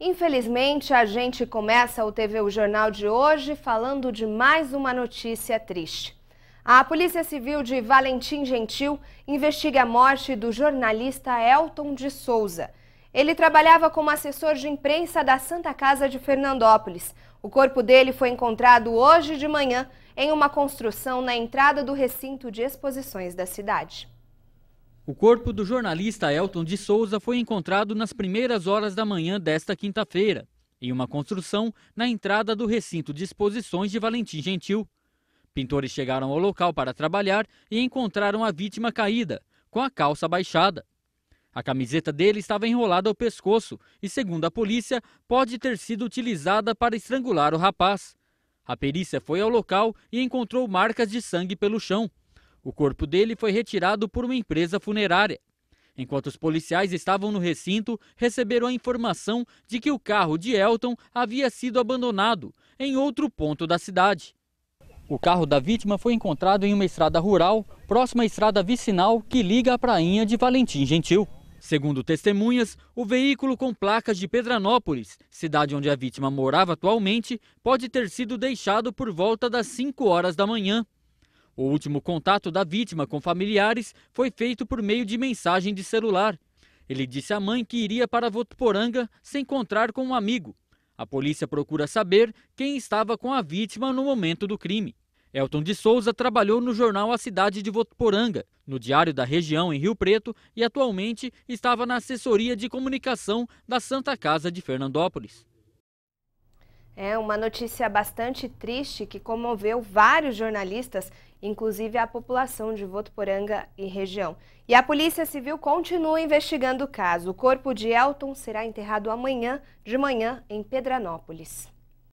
Infelizmente, a gente começa o TV O Jornal de hoje falando de mais uma notícia triste. A Polícia Civil de Valentim Gentil investiga a morte do jornalista Elton de Souza. Ele trabalhava como assessor de imprensa da Santa Casa de Fernandópolis. O corpo dele foi encontrado hoje de manhã em uma construção na entrada do recinto de exposições da cidade. O corpo do jornalista Elton de Souza foi encontrado nas primeiras horas da manhã desta quinta-feira, em uma construção na entrada do recinto de exposições de Valentim Gentil. Pintores chegaram ao local para trabalhar e encontraram a vítima caída, com a calça baixada. A camiseta dele estava enrolada ao pescoço e, segundo a polícia, pode ter sido utilizada para estrangular o rapaz. A perícia foi ao local e encontrou marcas de sangue pelo chão. O corpo dele foi retirado por uma empresa funerária. Enquanto os policiais estavam no recinto, receberam a informação de que o carro de Elton havia sido abandonado em outro ponto da cidade. O carro da vítima foi encontrado em uma estrada rural, próxima à estrada vicinal que liga a prainha de Valentim Gentil. Segundo testemunhas, o veículo com placas de Pedranópolis, cidade onde a vítima morava atualmente, pode ter sido deixado por volta das 5 horas da manhã. O último contato da vítima com familiares foi feito por meio de mensagem de celular. Ele disse à mãe que iria para Votuporanga se encontrar com um amigo. A polícia procura saber quem estava com a vítima no momento do crime. Elton de Souza trabalhou no jornal A Cidade de Votuporanga, no Diário da Região em Rio Preto e atualmente estava na assessoria de comunicação da Santa Casa de Fernandópolis. É uma notícia bastante triste que comoveu vários jornalistas, inclusive a população de Votuporanga e região. E a Polícia Civil continua investigando o caso. O corpo de Elton será enterrado amanhã de manhã em Pedranópolis.